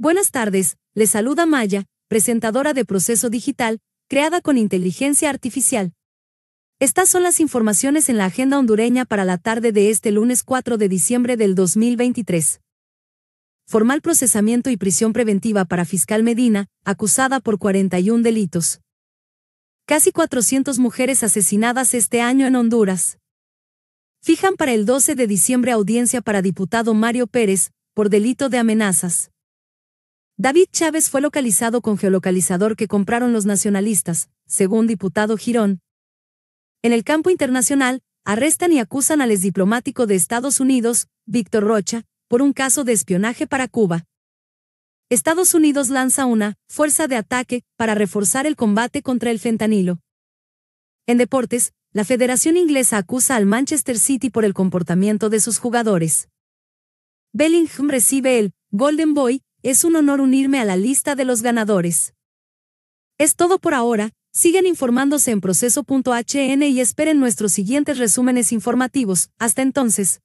Buenas tardes, les saluda Maya, presentadora de Proceso Digital, creada con inteligencia artificial. Estas son las informaciones en la agenda hondureña para la tarde de este lunes 4 de diciembre del 2023. Formal procesamiento y prisión preventiva para fiscal Medina, acusada por 41 delitos. Casi 400 mujeres asesinadas este año en Honduras. Fijan para el 12 de diciembre audiencia para diputado Mario Pérez, por delito de amenazas. David Chávez fue localizado con geolocalizador que compraron los nacionalistas, según diputado Girón. En el campo internacional, arrestan y acusan al exdiplomático de Estados Unidos, Víctor Rocha, por un caso de espionaje para Cuba. Estados Unidos lanza una fuerza de ataque para reforzar el combate contra el fentanilo. En deportes, la Federación Inglesa acusa al Manchester City por el comportamiento de sus jugadores. Bellingham recibe el Golden Boy es un honor unirme a la lista de los ganadores. Es todo por ahora, sigan informándose en proceso.hn y esperen nuestros siguientes resúmenes informativos. Hasta entonces.